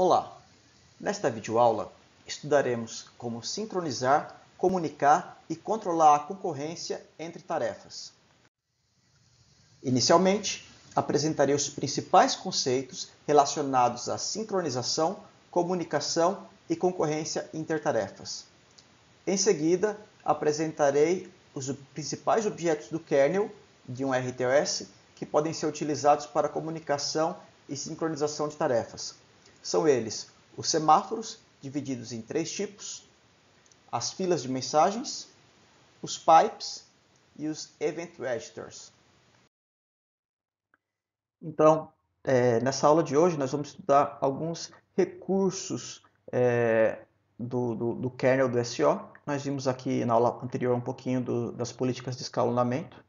Olá! Nesta videoaula estudaremos como sincronizar, comunicar e controlar a concorrência entre tarefas. Inicialmente, apresentarei os principais conceitos relacionados à sincronização, comunicação e concorrência intertarefas. Em seguida, apresentarei os principais objetos do kernel de um RTOS que podem ser utilizados para comunicação e sincronização de tarefas. São eles os semáforos, divididos em três tipos, as filas de mensagens, os pipes e os event registers. Então, é, nessa aula de hoje, nós vamos estudar alguns recursos é, do, do, do, kernel do SO Nós vimos aqui na aula anterior um pouquinho do, das políticas de escalonamento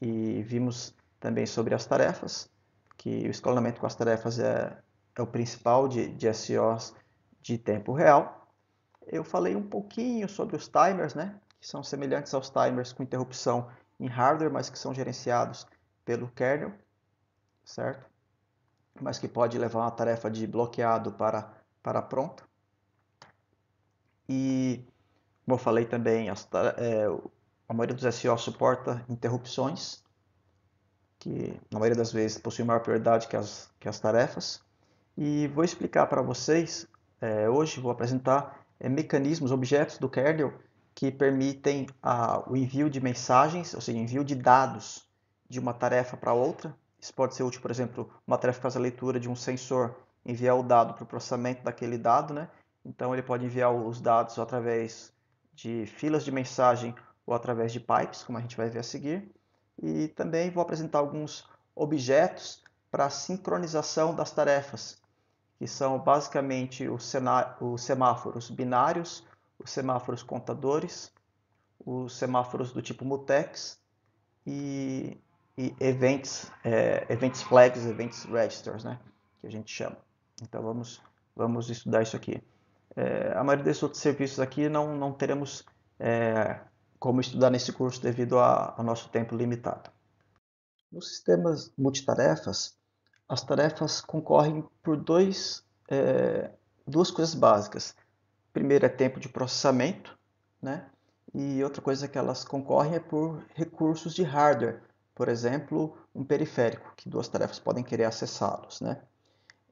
e vimos também sobre as tarefas, que o escalonamento com as tarefas é é o principal de, de SEOs de tempo real. Eu falei um pouquinho sobre os timers, né? Que são semelhantes aos timers com interrupção em hardware, mas que são gerenciados pelo kernel, certo? Mas que pode levar uma tarefa de bloqueado para, para pronto. E, como eu falei também, as, é, a maioria dos SEOs suporta interrupções, que na maioria das vezes possui maior prioridade que as, que as tarefas e vou explicar para vocês, é, hoje vou apresentar é, mecanismos, objetos do kernel que permitem a, o envio de mensagens, ou seja, envio de dados de uma tarefa para outra. Isso pode ser útil, por exemplo, uma tarefa faz a leitura de um sensor, enviar o dado para o processamento daquele dado, né? Então ele pode enviar os dados através de filas de mensagem ou através de pipes, como a gente vai ver a seguir. E também vou apresentar alguns objetos para sincronização das tarefas, que são basicamente os, os semáforos binários, os semáforos contadores, os semáforos do tipo mutex e, e events, é, events flags, events registers, né, que a gente chama. Então vamos, vamos estudar isso aqui. É, a maioria desses outros serviços aqui não, não teremos é, como estudar nesse curso devido a, ao nosso tempo limitado. Nos sistemas multitarefas, as tarefas concorrem por dois, é, duas coisas básicas. Primeiro é tempo de processamento, né? E outra coisa que elas concorrem é por recursos de hardware, por exemplo, um periférico, que duas tarefas podem querer acessá-los, né?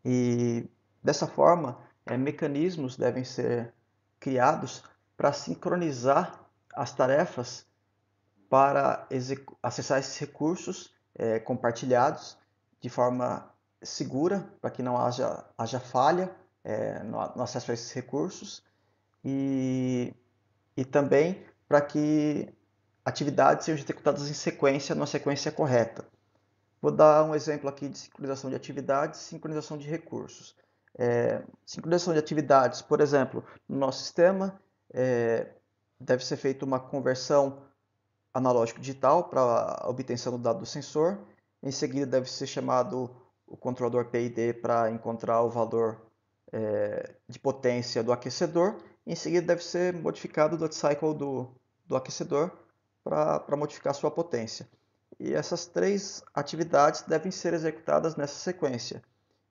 E dessa forma, é, mecanismos devem ser criados para sincronizar as tarefas para acessar esses recursos é, compartilhados de forma segura, para que não haja, haja falha é, no, no, acesso a esses recursos e, e também para que atividades sejam executadas em sequência, numa sequência correta. Vou dar um exemplo aqui de sincronização de atividades e sincronização de recursos. É, sincronização de atividades, por exemplo, no nosso sistema, é, deve ser feita uma conversão analógico-digital para obtenção do dado do sensor em seguida, deve ser chamado o controlador PID para encontrar o valor é, de potência do aquecedor. Em seguida, deve ser modificado o dot cycle do, do aquecedor para modificar sua potência. E essas três atividades devem ser executadas nessa sequência.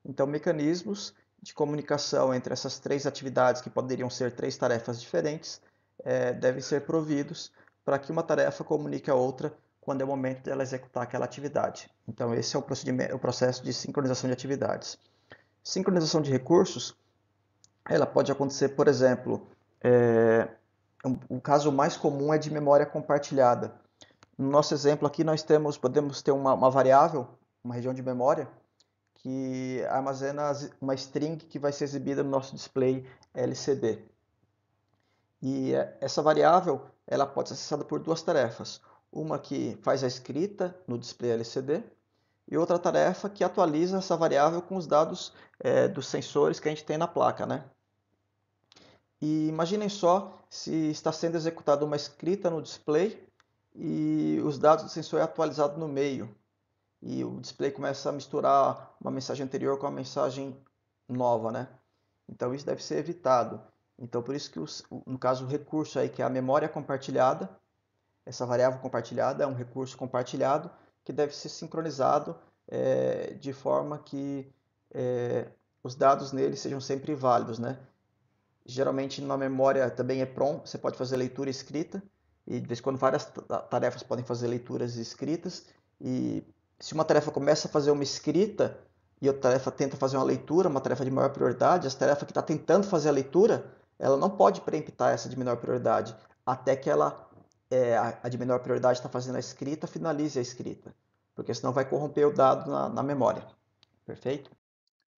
Então, mecanismos de comunicação entre essas três atividades, que poderiam ser três tarefas diferentes, é, devem ser providos para que uma tarefa comunique a outra quando é o momento dela executar aquela atividade. Então, esse é o, procedimento, o processo de sincronização de atividades. Sincronização de recursos, ela pode acontecer, por exemplo, é, um, o caso mais comum é de memória compartilhada. No nosso exemplo aqui, nós temos, podemos ter uma, uma variável, uma região de memória, que armazena uma string que vai ser exibida no nosso display LCD. E eh, essa variável ela pode ser acessada por duas tarefas uma que faz a escrita no display LCD e outra tarefa que atualiza essa variável com os dados é, dos sensores que a gente tem na placa. Né? E imaginem só se está sendo executada uma escrita no display e os dados do sensor é atualizado no meio e o display começa a misturar uma mensagem anterior com uma mensagem nova, né? Então isso deve ser evitado. Então por isso que os, no caso o recurso aí que é a memória compartilhada essa variável compartilhada é um recurso compartilhado que deve ser sincronizado é, de forma que é, os dados nele sejam sempre válidos, né? Geralmente na memória também é PROM, você pode fazer leitura e escrita, e de vez em quando várias tarefas podem fazer leituras e escritas, e se uma tarefa começa a fazer uma escrita e outra tarefa tenta fazer uma leitura, uma tarefa de maior prioridade, essa tarefa que está tentando fazer a leitura, ela não pode preemptar essa de menor prioridade, até que ela é, a de menor prioridade está fazendo a escrita, finalize a escrita, porque senão vai corromper o dado na, na memória. Perfeito?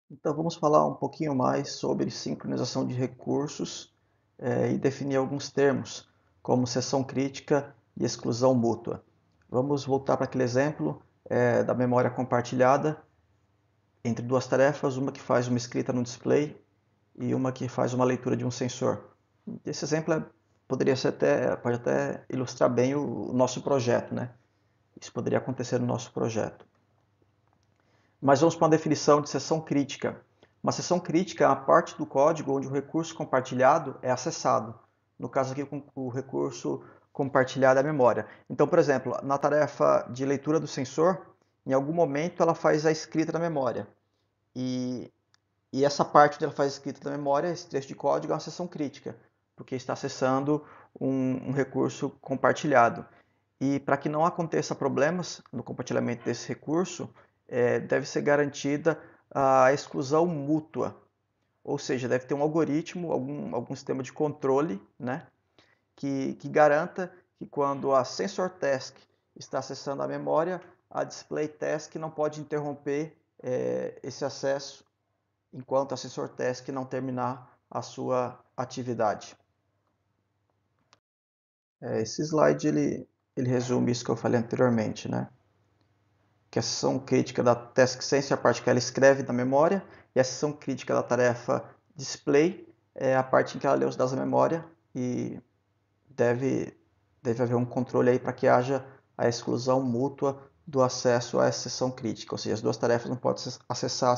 Então vamos falar um pouquinho mais sobre sincronização de recursos é, e definir alguns termos, como sessão crítica e exclusão mútua. Vamos voltar para aquele exemplo é, da memória compartilhada entre duas tarefas, uma que faz uma escrita no display e uma que faz uma leitura de um sensor. Esse exemplo é poderia ser até, pode até ilustrar bem o, o nosso projeto, né? Isso poderia acontecer no nosso projeto. Mas vamos para uma definição de sessão crítica. Uma sessão crítica é a parte do código onde o recurso compartilhado é acessado. No caso aqui, com o recurso compartilhado é a memória. Então, por exemplo, na tarefa de leitura do sensor, em algum momento ela faz a escrita da memória. E, e essa parte onde ela faz a escrita da memória, esse trecho de código, é uma sessão crítica porque está acessando um, um recurso compartilhado. E para que não aconteça problemas no compartilhamento desse recurso, é, deve ser garantida a exclusão mútua, ou seja, deve ter um algoritmo, algum, algum sistema de controle, né, que, que garanta que quando a sensor task está acessando a memória, a display task não pode interromper é, esse acesso enquanto a sensor task não terminar a sua atividade. É, esse slide ele, ele resume isso que eu falei anteriormente, né? Que a sessão crítica da task sense é a parte que ela escreve na memória e a sessão crítica da tarefa display é a parte em que ela lê os dados da memória e deve, deve haver um controle aí para que haja a exclusão mútua do acesso a essa sessão crítica, ou seja, as duas tarefas não podem acessar,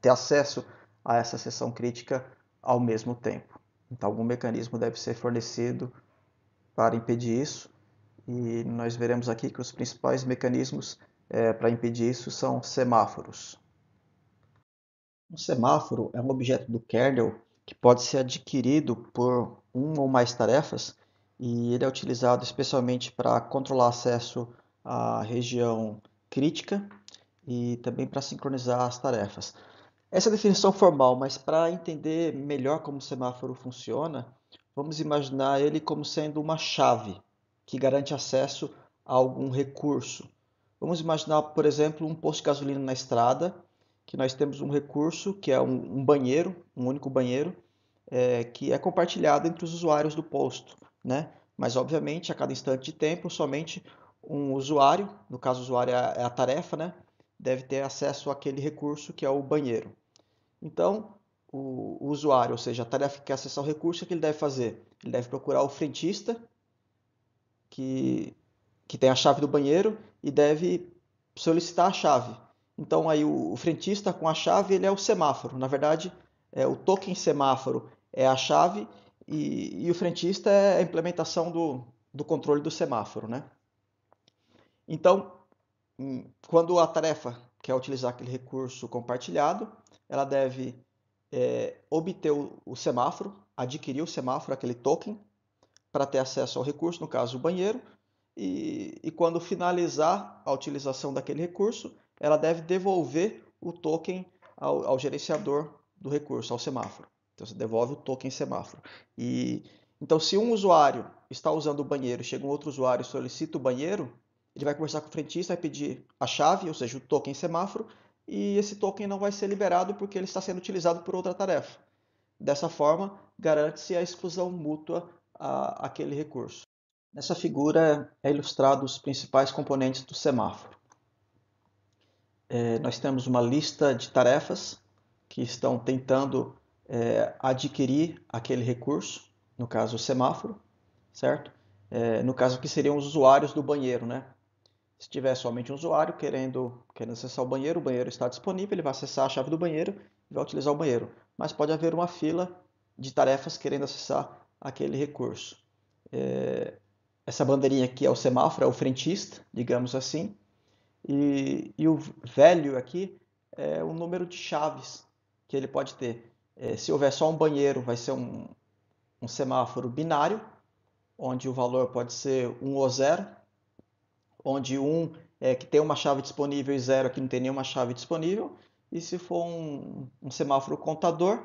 ter acesso a essa sessão crítica ao mesmo tempo. Então, algum mecanismo deve ser fornecido para impedir isso. E nós veremos aqui que os principais mecanismos é, para impedir isso são semáforos. Um semáforo é um objeto do kernel que pode ser adquirido por um ou mais tarefas e ele é utilizado especialmente para controlar acesso à região crítica e também para sincronizar as tarefas. Essa é a definição formal, mas para entender melhor como o semáforo funciona, Vamos imaginar ele como sendo uma chave que garante acesso a algum recurso. Vamos imaginar, por exemplo, um posto de gasolina na estrada, que nós temos um recurso que é um, um banheiro, um único banheiro, é, que é compartilhado entre os usuários do posto, né? Mas obviamente a cada instante de tempo somente um usuário, no caso o usuário é a é tarefa, né? Deve ter acesso àquele recurso que é o banheiro. Então o, usuário, ou seja, a tarefa que quer é acessar o recurso, o que ele deve fazer? Ele deve procurar o frentista, que, que tem a chave do banheiro, e deve solicitar a chave. Então aí o, o frentista com a chave ele é o semáforo. Na verdade, é, o token semáforo é a chave e, e, o frentista é a implementação do, do controle do semáforo, né? Então, hum, quando a tarefa quer é utilizar aquele recurso compartilhado, ela deve é, obter o, o semáforo, adquirir o semáforo, aquele token, para ter acesso ao recurso, no caso o banheiro, e, e, quando finalizar a utilização daquele recurso, ela deve devolver o token ao, ao, gerenciador do recurso, ao semáforo. Então você devolve o token semáforo. E então se um usuário está usando o banheiro, chega um outro usuário e solicita o banheiro, ele vai conversar com o frentista, vai pedir a chave, ou seja, o token semáforo, e esse token não vai ser liberado porque ele está sendo utilizado por outra tarefa. Dessa forma, garante-se a exclusão mútua àquele aquele recurso. Nessa figura é ilustrado os principais componentes do semáforo. É, nós temos uma lista de tarefas que estão tentando é, adquirir aquele recurso, no caso o semáforo, certo? É, no caso que seriam os usuários do banheiro, né? Se tiver somente um usuário querendo, querendo acessar o banheiro, o banheiro está disponível, ele vai acessar a chave do banheiro e vai utilizar o banheiro. Mas pode haver uma fila de tarefas querendo acessar aquele recurso. É, essa bandeirinha aqui é o semáforo, é o frentista, digamos assim. E, e o velho aqui é o número de chaves que ele pode ter. É, se houver só um banheiro, vai ser um, um semáforo binário, onde o valor pode ser 1 ou 0, onde um é que tem uma chave disponível e zero que não tem nenhuma chave disponível. E se for um, um semáforo contador,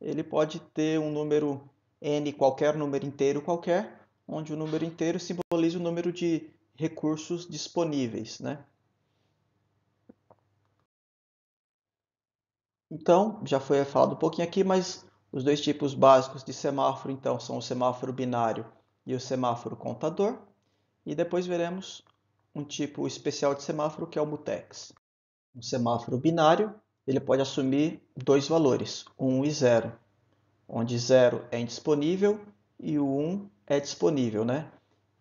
ele pode ter um número n qualquer, número inteiro qualquer, onde o número inteiro simboliza o número de recursos disponíveis, né? Então, já foi falado um pouquinho aqui, mas os dois tipos básicos de semáforo, então, são o semáforo binário e o semáforo contador. E depois veremos um tipo especial de semáforo que é o mutex. Um semáforo binário, ele pode assumir dois valores, 1 e 0, onde 0 é indisponível e o 1 é disponível, né?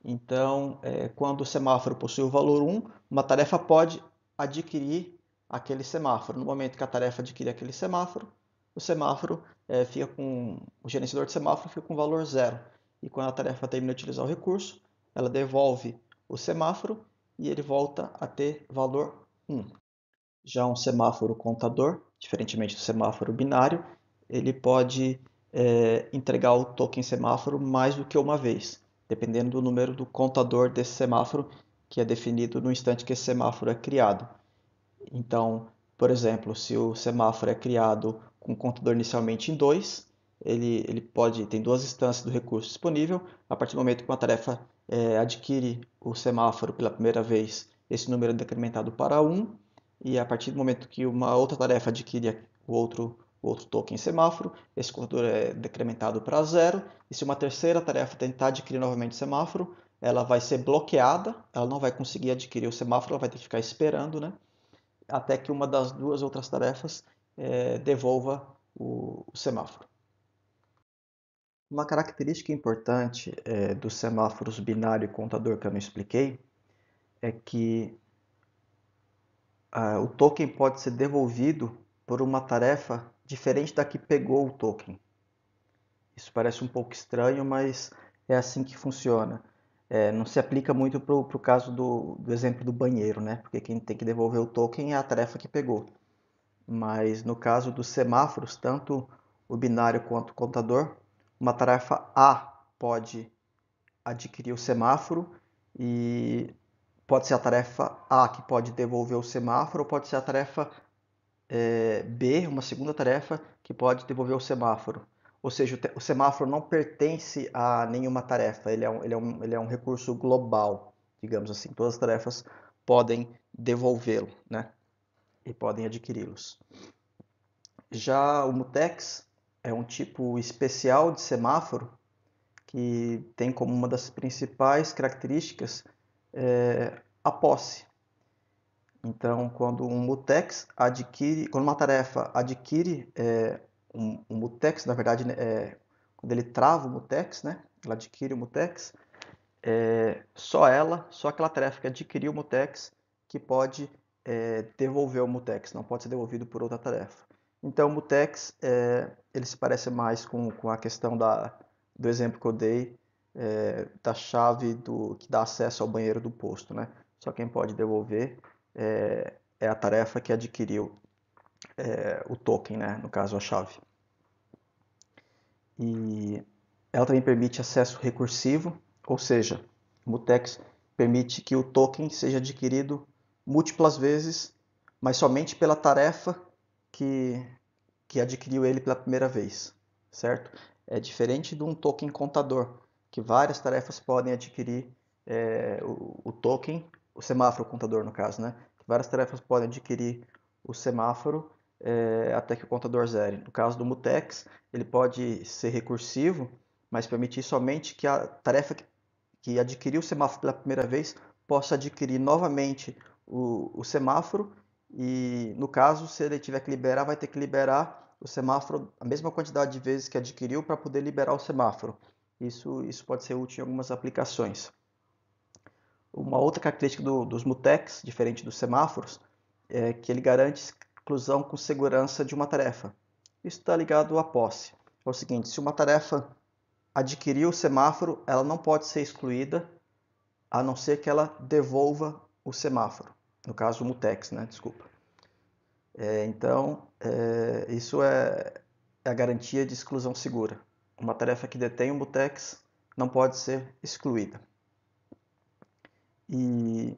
Então, é, quando o semáforo possui o valor 1, uma tarefa pode adquirir aquele semáforo. No momento que a tarefa adquire aquele semáforo, o semáforo é, fica com o gerenciador de semáforo fica com o valor 0. E quando a tarefa termina de utilizar o recurso, ela devolve o semáforo e ele volta a ter valor 1. Já um semáforo contador, diferentemente do semáforo binário, ele pode é, entregar o token semáforo mais do que uma vez, dependendo do número do contador desse semáforo, que é definido no instante que esse semáforo é criado. Então, por exemplo, se o semáforo é criado com o contador inicialmente em 2, ele, ele pode, tem duas instâncias do recurso disponível, a partir do momento que uma tarefa é, adquire o semáforo pela primeira vez, esse número é decrementado para 1, e a partir do momento que uma outra tarefa adquire o outro, o outro token semáforo, esse contador é decrementado para 0, e se uma terceira tarefa tentar adquirir novamente o semáforo, ela vai ser bloqueada, ela não vai conseguir adquirir o semáforo, ela vai ter que ficar esperando, né? até que uma das duas outras tarefas é, devolva o, o semáforo. Uma característica importante é, dos semáforos binário e contador que eu não expliquei é que o token pode ser devolvido por uma tarefa diferente da que pegou o token. Isso parece um pouco estranho, mas é assim que funciona. É, não se aplica muito para o caso do, do, exemplo do banheiro, né? Porque quem tem que devolver o token é a tarefa que pegou. Mas no caso dos semáforos, tanto o binário quanto o contador, uma tarefa A pode adquirir o semáforo e pode ser a tarefa A que pode devolver o semáforo, ou pode ser a tarefa é, B, uma segunda tarefa que pode devolver o semáforo. Ou seja, o, o semáforo não pertence a nenhuma tarefa, ele é, um, ele, é um, ele é um recurso global, digamos assim. Todas as tarefas podem devolvê-lo né? e podem adquiri-los. Já o Mutex é um tipo especial de semáforo que tem como uma das principais características é, a posse. Então, quando um mutex adquire, quando uma tarefa adquire é, um, um, mutex, na verdade, é, quando ele trava o mutex, né, ela adquire o mutex, é, só ela, só aquela tarefa que adquiriu o mutex que pode devolver o mutex, não pode ser devolvido por outra tarefa. Então, o Mutex, é, ele se parece mais com, com a questão da, do exemplo que eu dei, é, da chave do, que dá acesso ao banheiro do posto, né? Só quem pode devolver é, é a tarefa que adquiriu é, o token, né? No caso, a chave. E ela também permite acesso recursivo, ou seja, o Mutex permite que o token seja adquirido múltiplas vezes, mas somente pela tarefa que, que adquiriu ele pela primeira vez, certo? É diferente de um token contador, que várias tarefas podem adquirir é, o, o, token, o semáforo contador no caso, né? Várias tarefas podem adquirir o semáforo é, até que o contador zere. No caso do Mutex, ele pode ser recursivo, mas permitir somente que a tarefa que, adquiriu o semáforo pela primeira vez possa adquirir novamente o, o semáforo e no caso, se ele tiver que liberar, vai ter que liberar o semáforo a mesma quantidade de vezes que adquiriu para poder liberar o semáforo. Isso, isso pode ser útil em algumas aplicações. Uma outra característica do, dos mutex, diferente dos semáforos, é que ele garante exclusão com segurança de uma tarefa. Isso está ligado à posse. É o seguinte: se uma tarefa adquiriu o semáforo, ela não pode ser excluída a não ser que ela devolva o semáforo. No caso, Mutex, né? Desculpa. É, então, é, isso é, é a garantia de exclusão segura. Uma tarefa que detém o Mutex não pode ser excluída. E,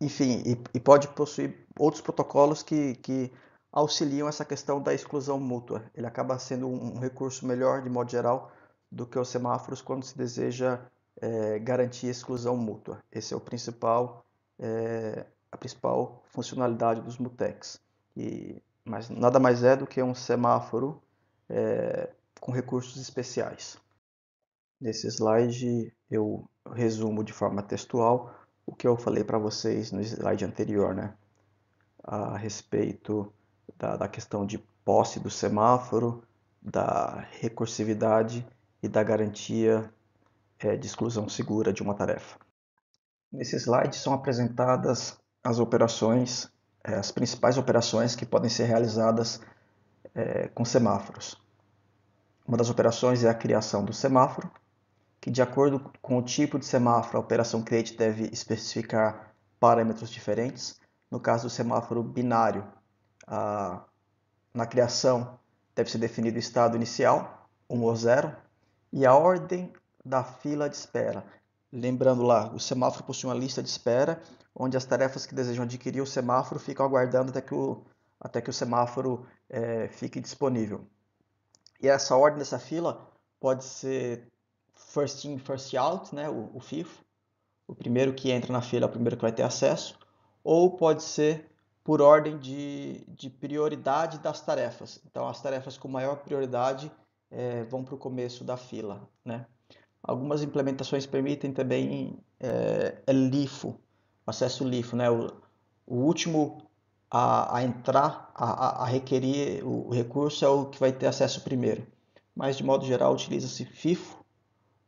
enfim, e, e pode possuir outros protocolos que, que auxiliam essa questão da exclusão mútua. Ele acaba sendo um, um recurso melhor, de modo geral, do que os semáforos quando se deseja é, garantir exclusão mútua. Esse é o principal é a principal funcionalidade dos mutex. E, mas nada mais é do que um semáforo é, com recursos especiais. Nesse slide eu resumo de forma textual o que eu falei para vocês no slide anterior, né? A respeito da, da questão de posse do semáforo, da recursividade e da garantia é, de exclusão segura de uma tarefa. Nesse slide são apresentadas as operações, eh, as principais operações que podem ser realizadas eh, com semáforos. Uma das operações é a criação do semáforo, que de acordo com o tipo de semáforo, a operação create deve especificar parâmetros diferentes. No caso do semáforo binário, a, na criação deve ser definido o estado inicial, 1 ou 0, e a ordem da fila de espera. Lembrando lá, o semáforo possui uma lista de espera, onde as tarefas que desejam adquirir o semáforo ficam aguardando até que o, até que o semáforo é, fique disponível. E essa ordem dessa fila pode ser first in, first out, né, o, o FIFO. O primeiro que entra na fila é o primeiro que vai ter acesso. Ou pode ser por ordem de, de prioridade das tarefas. Então, as tarefas com maior prioridade é, vão para o começo da fila, né? Algumas implementações permitem também é, é LIFO, acesso LIFO, né? o, o último a, a entrar, a, a, requerir o, recurso é o que vai ter acesso primeiro. Mas, de modo geral, utiliza-se FIFO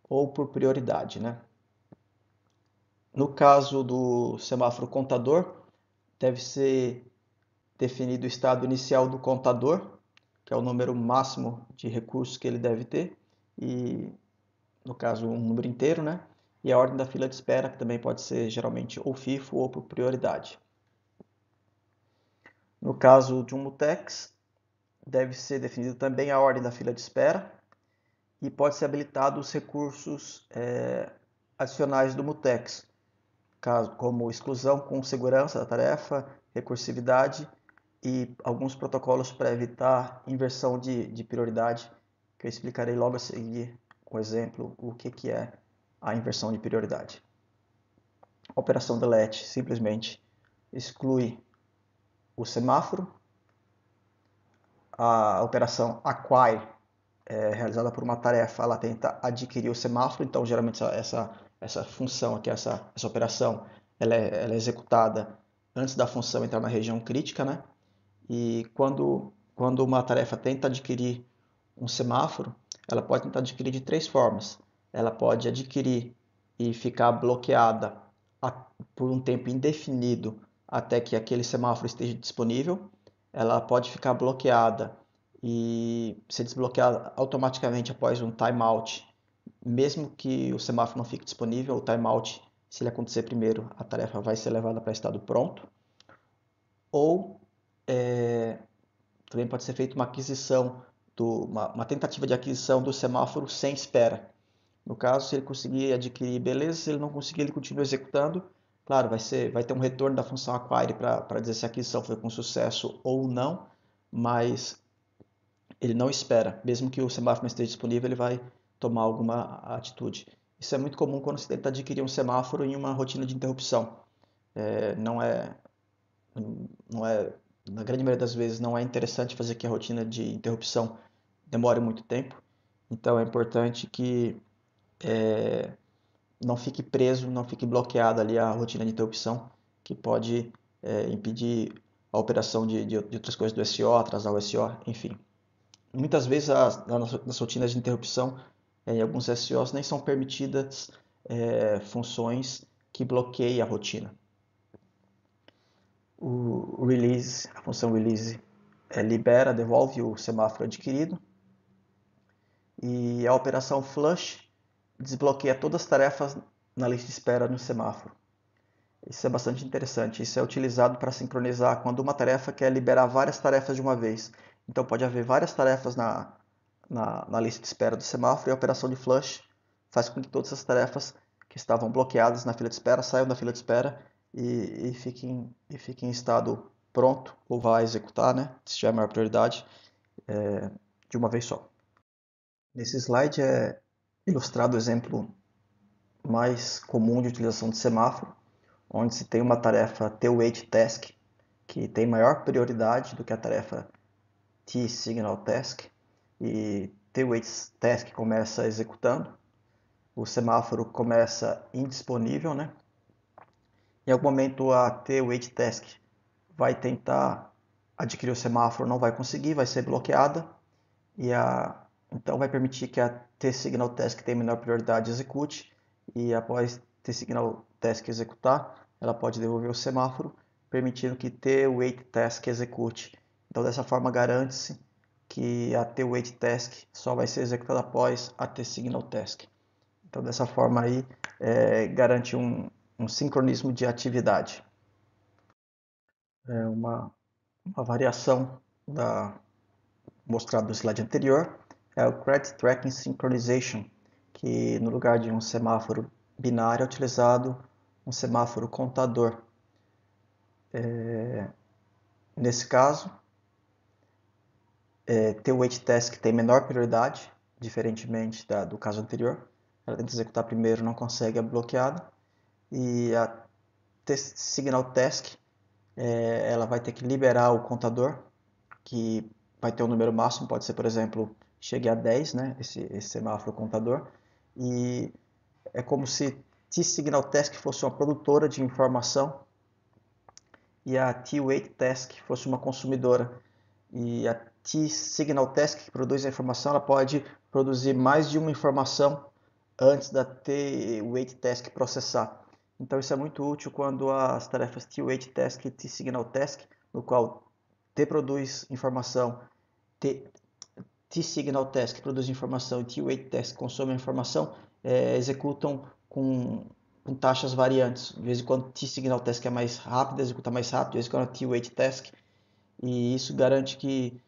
ou por prioridade. Né? No caso do semáforo contador, deve ser definido o estado inicial do contador, que é o número máximo de recursos que ele deve ter, e no caso um número inteiro, né? E a ordem da fila de espera, que também pode ser geralmente ou FIFO ou por prioridade. No caso de um mutex, deve ser definida também a ordem da fila de espera e pode ser habilitado os recursos é, adicionais do mutex, caso, como exclusão com segurança da tarefa, recursividade e alguns protocolos para evitar inversão de, de prioridade, que eu explicarei logo a seguir um exemplo, o que, que é a inversão de prioridade. A operação delete simplesmente exclui o semáforo. A operação acquire é realizada por uma tarefa, ela tenta adquirir o semáforo, então geralmente essa, essa função aqui, essa, essa operação, ela é, ela é executada antes da função entrar na região crítica, né? E quando, quando uma tarefa tenta adquirir um semáforo, ela pode tentar adquirir de três formas. Ela pode adquirir e ficar bloqueada por um tempo indefinido até que aquele semáforo esteja disponível. Ela pode ficar bloqueada e ser desbloqueada automaticamente após um timeout, mesmo que o semáforo não fique disponível. O timeout, se ele acontecer primeiro, a tarefa vai ser levada para estado pronto. Ou é, também pode ser feita uma aquisição do, uma, uma, tentativa de aquisição do semáforo sem espera. No caso, se ele conseguir adquirir, beleza, se ele não conseguir, ele continua executando. Claro, vai, ser, vai ter um retorno da função acquire para dizer se a aquisição foi com sucesso ou não, mas ele não espera. Mesmo que o semáforo não esteja disponível, ele vai tomar alguma atitude. Isso é muito comum quando se tenta adquirir um semáforo em uma rotina de interrupção. É, não, é, não é na grande maioria das vezes não é interessante fazer que a rotina de interrupção demore muito tempo. Então é importante que é, não fique preso, não fique bloqueado ali a rotina de interrupção, que pode é, impedir a operação de, de, outras coisas do SO, atrasar o SO, enfim. Muitas vezes as, nas, rotinas de interrupção, eh, em alguns SOs, nem são permitidas é, funções que bloqueiem a rotina o release, a função release é, libera, devolve o semáforo adquirido e a operação flush desbloqueia todas as tarefas na lista de espera no semáforo. Isso é bastante interessante. Isso é utilizado para sincronizar quando uma tarefa quer liberar várias tarefas de uma vez. Então pode haver várias tarefas na, na, na lista de espera do semáforo e a operação de flush faz com que todas as tarefas que estavam bloqueadas na fila de espera saiam da fila de espera e, e, fique, em, e fique em estado pronto ou vá executar, né? Se tiver maior prioridade, é, de uma vez só. Nesse slide é ilustrado o exemplo mais comum de utilização de semáforo, onde se tem uma tarefa T-Wait Task, que tem maior prioridade do que a tarefa T-Signal Task, e T-Wait Task começa executando, o semáforo começa indisponível, né? Em algum momento a T Wait Task vai tentar adquirir o semáforo, não vai conseguir, vai ser bloqueada. E a, então vai permitir que a T Signal Task tem menor prioridade execute. E após T Signal Task executar, ela pode devolver o semáforo, permitindo que T Wait Task execute. Então dessa forma garante-se que a T Wait Task só vai ser executada após a T Signal Task. Então dessa forma aí é, garante um um sincronismo de atividade. É uma, uma variação da mostrada no slide anterior é o Credit Tracking Synchronization, que no lugar de um semáforo binário é utilizado um semáforo contador. É, nesse caso, é, ter o wait task tem menor prioridade, diferentemente da, do caso anterior. Ela tenta executar primeiro, não consegue, é bloqueada e a Signal Task é, ela vai ter que liberar o contador, que vai ter um número máximo, pode ser, por exemplo, chegue a 10, né, esse, esse semáforo contador, e é como se T-Signal Task fosse uma produtora de informação e a T-Wait Task fosse uma consumidora. E a T-Signal Task, que produz a informação, ela pode produzir mais de uma informação antes da T-Wait Task processar. Então isso é muito útil quando as tarefas T-Wait Task e T-Signal Task, no qual T produz informação, T-Signal Task produz informação e T-Wait Task consome informação, é, executam com, com, taxas variantes. De vez em quando T-Signal Task é mais rápido, executa mais rápido, de vez em quando T-Wait Task. E isso garante que,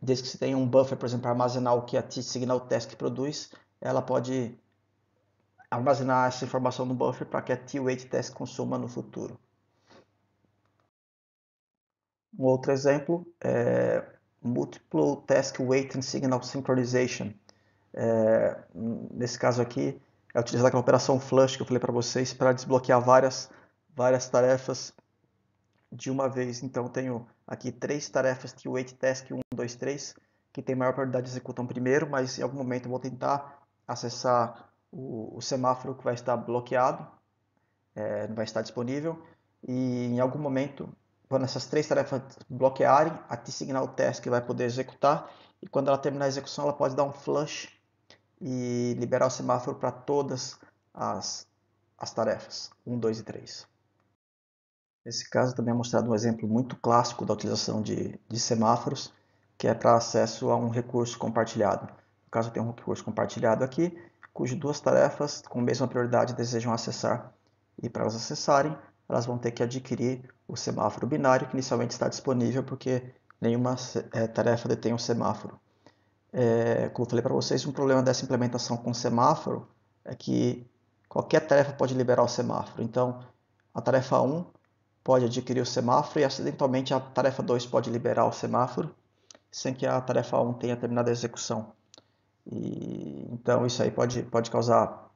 desde que você tenha um buffer, por exemplo, para armazenar o que a T-Signal Task produz, ela pode armazenar essa informação no buffer para que a T-Wait Test consuma no futuro. Um outro exemplo é Multiple Task Wait and Signal Synchronization. É, nesse caso aqui, é utilizado aquela operação flush que eu falei para vocês para desbloquear várias, várias tarefas de uma vez. Então, tenho aqui três tarefas T-Wait Task 1, 2, 3, que tem maior prioridade executam primeiro, mas em algum momento eu vou tentar acessar o, o semáforo que vai estar bloqueado, é, não vai estar disponível, e em algum momento, quando essas três tarefas bloquearem, a T-Signal Task vai poder executar, e quando ela terminar a execução, ela pode dar um flush e liberar o semáforo para todas as, as tarefas, 1, 2 e 3. Nesse caso também é mostrado um exemplo muito clássico da utilização de, de semáforos, que é para acesso a um recurso compartilhado. No caso, tem um recurso compartilhado aqui, cujas duas tarefas com mesma prioridade desejam acessar, e para elas acessarem, elas vão ter que adquirir o semáforo binário, que inicialmente está disponível porque nenhuma é, tarefa detém um semáforo. É, como eu falei para vocês, um problema dessa implementação com semáforo é que qualquer tarefa pode liberar o semáforo. Então, a tarefa 1 pode adquirir o semáforo e acidentalmente a tarefa 2 pode liberar o semáforo, sem que a tarefa 1 tenha terminado a execução. E, então isso aí pode, pode causar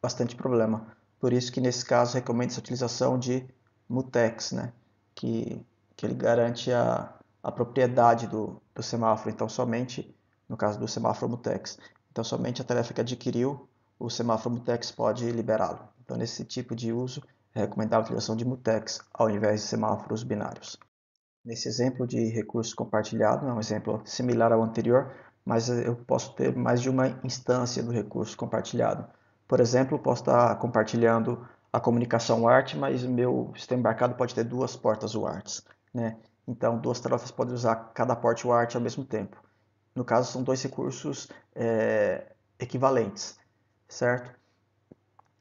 bastante problema. Por isso que nesse caso recomenda-se a utilização de mutex, né? que, que ele garante a, a propriedade do, do semáforo. Então somente, no caso do semáforo mutex, então somente a tarefa que adquiriu o semáforo mutex pode liberá-lo. Então nesse tipo de uso é recomendável a utilização de mutex ao invés de semáforos binários. Nesse exemplo de recurso compartilhado, é um exemplo similar ao anterior, mas eu posso ter mais de uma instância do recurso compartilhado. Por exemplo, posso estar compartilhando a comunicação UART, mas meu sistema embarcado pode ter duas portas UART. Né? Então, duas tarefas podem usar cada porte UART ao mesmo tempo. No caso, são dois recursos é, equivalentes, certo?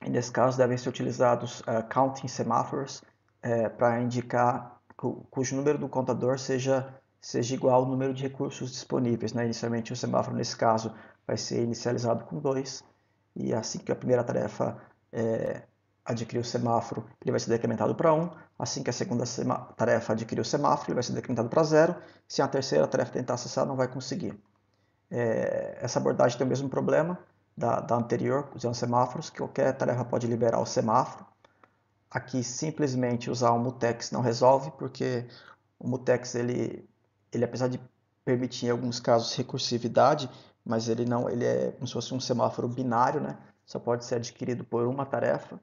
E nesse caso, devem ser utilizados uh, counting semáforos é, para indicar cu cujo número do contador seja seja igual ao número de recursos disponíveis. Né? Inicialmente, o semáforo, nesse caso, vai ser inicializado com 2, e assim que a primeira tarefa é, adquirir o semáforo, ele vai ser decrementado para 1, um. assim que a segunda tarefa adquirir o semáforo, ele vai ser decrementado para 0, se a terceira tarefa tentar acessar, não vai conseguir. É, essa abordagem tem o mesmo problema da, da anterior, usando semáforos, que qualquer tarefa pode liberar o semáforo. Aqui, simplesmente usar um mutex não resolve, porque o mutex ele ele apesar de permitir em alguns casos recursividade, mas ele não, ele é como se fosse um semáforo binário, né? Só pode ser adquirido por uma tarefa.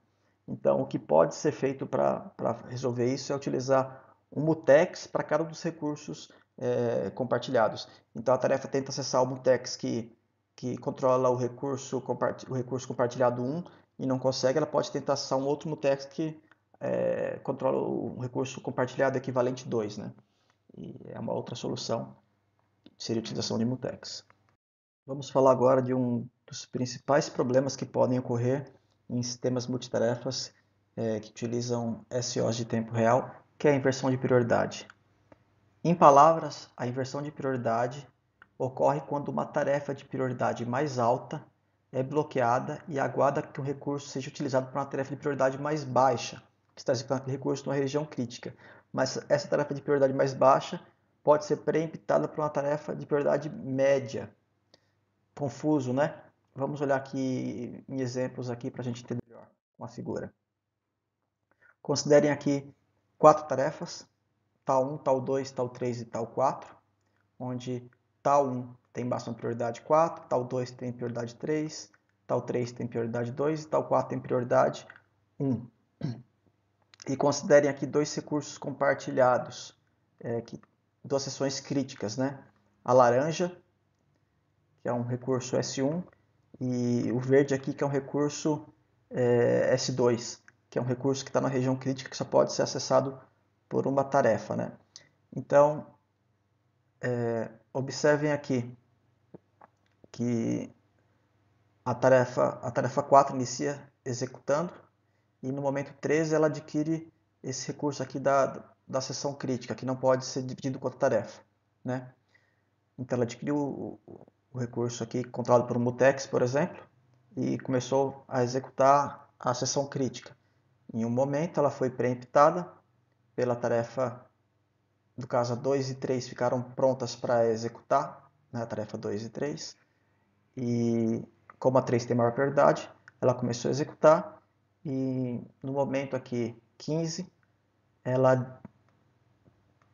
Então, o que pode ser feito para resolver isso é utilizar um mutex para cada um dos recursos é, compartilhados. Então, a tarefa tenta acessar o mutex que, que controla o recurso, o recurso compartilhado 1 e não consegue, ela pode tentar acessar um outro mutex que é, controla o recurso compartilhado equivalente 2, né? E é uma outra solução seria a utilização de mutex. Vamos falar agora de um dos principais problemas que podem ocorrer em sistemas multitarefas é, que utilizam SOs de tempo real, que é a inversão de prioridade. Em palavras, a inversão de prioridade ocorre quando uma tarefa de prioridade mais alta é bloqueada e aguarda que o recurso seja utilizado para uma tarefa de prioridade mais baixa, que está esse recurso numa região crítica mas essa tarefa de prioridade mais baixa pode ser preemptada por uma tarefa de prioridade média. Confuso, né? Vamos olhar aqui em exemplos aqui para a gente entender melhor com a figura. Considerem aqui quatro tarefas, tal 1, tal 2, tal 3 e tal 4, onde tal 1 tem bastante prioridade 4, tal 2 tem prioridade 3, tal 3 tem prioridade 2 e tal 4 tem prioridade 1 e considerem aqui dois recursos compartilhados, é, que, duas sessões críticas, né? A laranja, que é um recurso S1, e o verde aqui, que é um recurso é, S2, que é um recurso que está na região crítica, que só pode ser acessado por uma tarefa, né? Então, é, observem aqui que a tarefa, a tarefa 4 inicia executando e no momento 13 ela adquire esse recurso aqui da, da seção crítica, que não pode ser dividido quanto tarefa. Né? Então ela adquiriu o, o recurso aqui controlado por um mutex, por exemplo, e começou a executar a seção crítica. Em um momento ela foi preemptada pela tarefa, do caso 2 e 3 ficaram prontas para executar, né, a tarefa 2 e 3, e como a 3 tem maior prioridade, ela começou a executar e no momento aqui 15, ela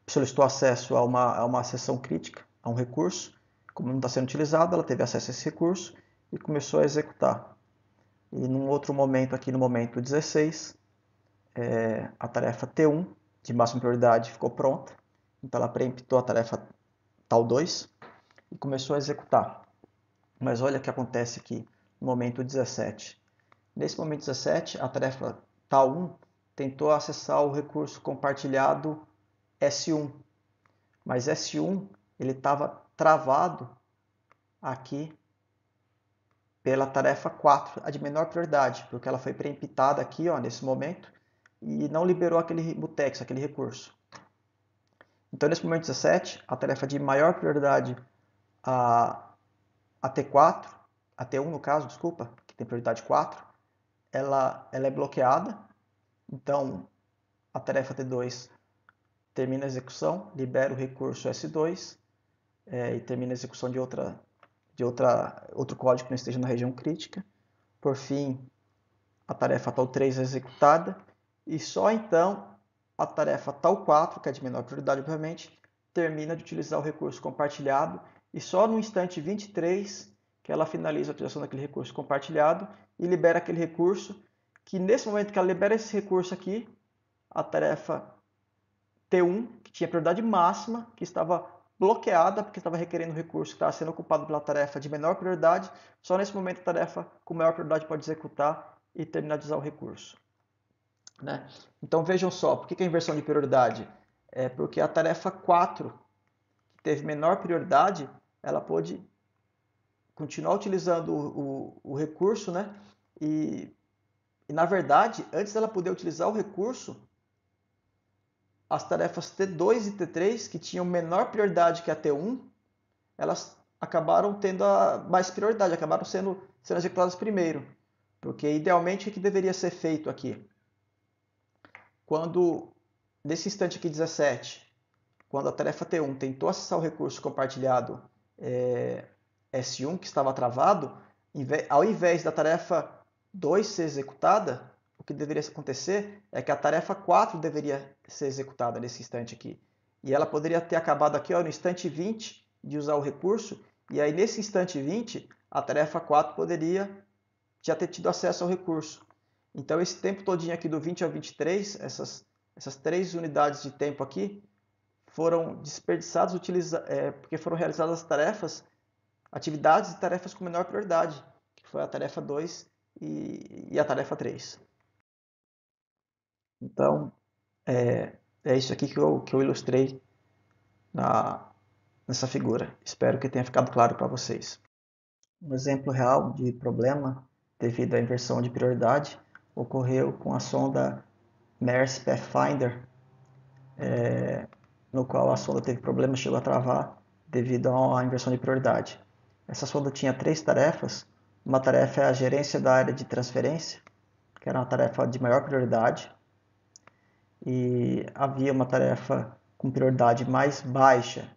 solicitou acesso a uma, a uma sessão crítica, a um recurso. Como não está sendo utilizado, ela teve acesso a esse recurso e começou a executar. E num outro momento, aqui no momento 16, é, a tarefa T1, de máxima prioridade, ficou pronta. Então ela preemptou a tarefa tal 2 e começou a executar. Mas olha o que acontece aqui no momento 17 Nesse momento 17, a tarefa TAL1 tentou acessar o recurso compartilhado S1, mas S1 ele estava travado aqui pela tarefa 4, a de menor prioridade, porque ela foi preemptada aqui ó, nesse momento e não liberou aquele mutex, aquele recurso. Então, nesse momento 17, a tarefa de maior prioridade, a, a T4, a T1 no caso, desculpa, que tem prioridade 4, ela, ela é bloqueada. Então, a tarefa T2 termina a execução, libera o recurso S2 é, e termina a execução de, outra, de outra, outro código que não esteja na região crítica. Por fim, a tarefa tal 3 é executada e só então a tarefa tal 4, que é de menor prioridade, obviamente, termina de utilizar o recurso compartilhado e só no instante 23 que ela finaliza a utilização daquele recurso compartilhado e libera aquele recurso, que nesse momento que ela libera esse recurso aqui, a tarefa T1, que tinha prioridade máxima, que estava bloqueada, porque estava requerendo o recurso que estava sendo ocupado pela tarefa de menor prioridade, só nesse momento a tarefa com maior prioridade pode executar e terminar de usar o recurso. Né? Então vejam só, por que, que a é inversão de prioridade? É porque a tarefa 4, que teve menor prioridade, ela pôde continuar utilizando o, o, o recurso, né? E, e, na verdade, antes dela poder utilizar o recurso, as tarefas T2 e T3, que tinham menor prioridade que a T1, elas acabaram tendo a mais prioridade, acabaram sendo, sendo executadas primeiro. Porque idealmente o que deveria ser feito aqui? Quando, nesse instante aqui 17, quando a tarefa T1 tentou acessar o recurso compartilhado é, S1 que estava travado, ao invés da tarefa 2 ser executada, o que deveria acontecer é que a tarefa 4 deveria ser executada nesse instante aqui. E ela poderia ter acabado aqui ó, no instante 20 de usar o recurso, e aí nesse instante 20, a tarefa 4 poderia já ter tido acesso ao recurso. Então esse tempo todinho aqui do 20 ao 23, essas, essas três unidades de tempo aqui, foram desperdiçados utiliza, é, porque foram realizadas as tarefas atividades e tarefas com menor prioridade, que foi a tarefa 2 e, e a tarefa 3. Então, é, é isso aqui que eu, que eu ilustrei na, nessa figura. Espero que tenha ficado claro para vocês. Um exemplo real de problema devido à inversão de prioridade ocorreu com a sonda MERS Pathfinder, é, no qual a sonda teve problema, chegou a travar devido à inversão de prioridade. Essa sonda tinha três tarefas. Uma tarefa é a gerência da área de transferência, que era uma tarefa de maior prioridade. E havia uma tarefa com prioridade mais baixa,